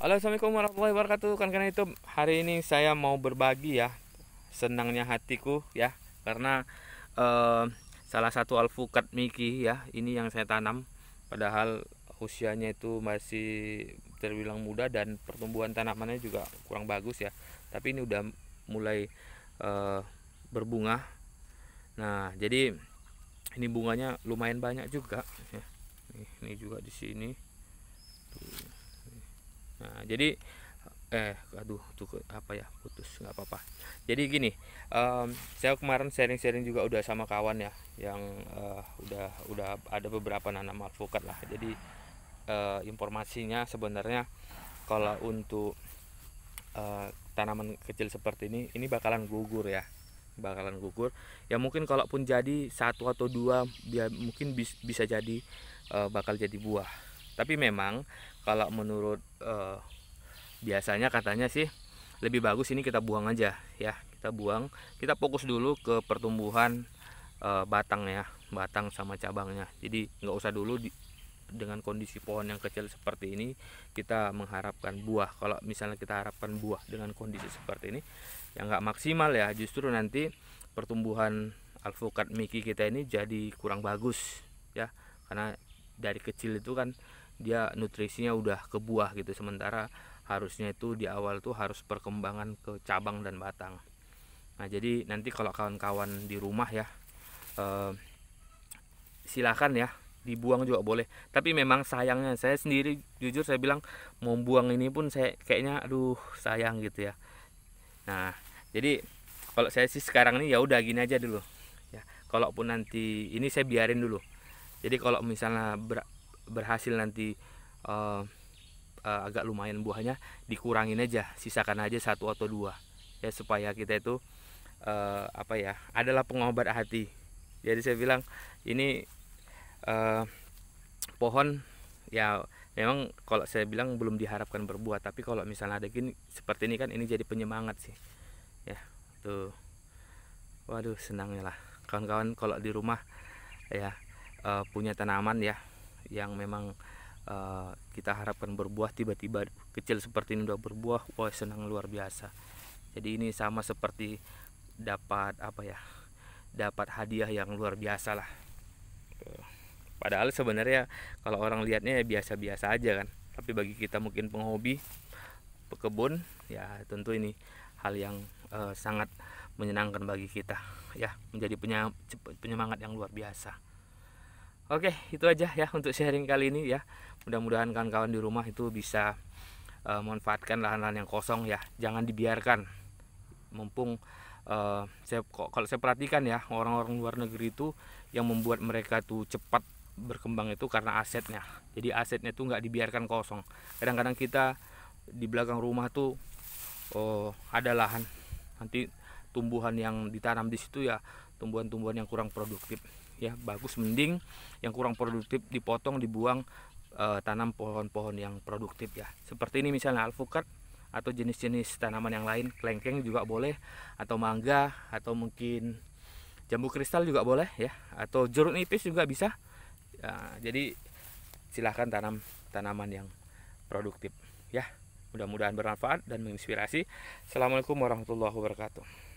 Halo assalamualaikum warahmatullahi wabarakatuh kan karena itu hari ini saya mau berbagi ya senangnya hatiku ya karena eh, salah satu alpukat Miki ya ini yang saya tanam padahal usianya itu masih terbilang muda dan pertumbuhan tanamannya juga kurang bagus ya tapi ini udah mulai eh, berbunga nah jadi ini bunganya lumayan banyak juga ya. ini juga di sini nah jadi eh aduh tuh apa ya putus nggak apa-apa jadi gini um, saya kemarin sharing-sharing juga udah sama kawan ya yang uh, udah udah ada beberapa nanam alpukat lah jadi uh, informasinya sebenarnya kalau untuk uh, tanaman kecil seperti ini ini bakalan gugur ya bakalan gugur ya mungkin kalaupun jadi satu atau dua dia mungkin bisa jadi uh, bakal jadi buah tapi memang kalau menurut uh, biasanya katanya sih lebih bagus ini kita buang aja ya kita buang kita fokus dulu ke pertumbuhan uh, batang ya batang sama cabangnya jadi nggak usah dulu di, dengan kondisi pohon yang kecil seperti ini kita mengharapkan buah kalau misalnya kita harapkan buah dengan kondisi seperti ini yang nggak maksimal ya justru nanti pertumbuhan alpukat Mickey kita ini jadi kurang bagus ya karena dari kecil itu kan dia nutrisinya udah ke buah gitu sementara harusnya itu di awal tuh harus perkembangan ke cabang dan batang nah jadi nanti kalau kawan-kawan di rumah ya eh, silakan ya dibuang juga boleh tapi memang sayangnya saya sendiri jujur saya bilang mau buang ini pun saya kayaknya aduh sayang gitu ya nah jadi kalau saya sih sekarang ini ya udah gini aja dulu ya kalaupun nanti ini saya biarin dulu jadi kalau misalnya berhasil nanti uh, uh, agak lumayan buahnya dikurangin aja sisakan aja satu atau dua ya supaya kita itu uh, apa ya adalah pengobat hati jadi saya bilang ini uh, pohon ya memang kalau saya bilang belum diharapkan berbuah tapi kalau misalnya ada gini seperti ini kan ini jadi penyemangat sih ya tuh waduh senangnya lah kawan-kawan kalau di rumah ya uh, punya tanaman ya yang memang uh, kita harapkan berbuah tiba-tiba kecil seperti ini udah berbuah wah senang luar biasa jadi ini sama seperti dapat apa ya dapat hadiah yang luar biasa lah padahal sebenarnya kalau orang lihatnya ya biasa-biasa aja kan tapi bagi kita mungkin penghobi pekebun ya tentu ini hal yang uh, sangat menyenangkan bagi kita ya menjadi penyemangat yang luar biasa Oke, itu aja ya untuk sharing kali ini ya. Mudah-mudahan kawan-kawan di rumah itu bisa e, eh, memanfaatkan lahan-lahan yang kosong ya. Jangan dibiarkan. Mumpung e, saya kalau saya perhatikan ya, orang-orang luar negeri itu yang membuat mereka tuh cepat berkembang itu karena asetnya. Jadi asetnya itu nggak dibiarkan kosong. Kadang-kadang kita di belakang rumah tuh oh, ada lahan. Nanti tumbuhan yang ditanam di situ ya tumbuhan-tumbuhan yang kurang produktif ya bagus mending yang kurang produktif dipotong dibuang e, tanam pohon-pohon yang produktif ya seperti ini misalnya alpukat atau jenis-jenis tanaman yang lain kelengkeng juga boleh atau mangga atau mungkin jambu kristal juga boleh ya atau jeruk nipis juga bisa ya, jadi silahkan tanam tanaman yang produktif ya mudah-mudahan bermanfaat dan menginspirasi assalamualaikum warahmatullahi wabarakatuh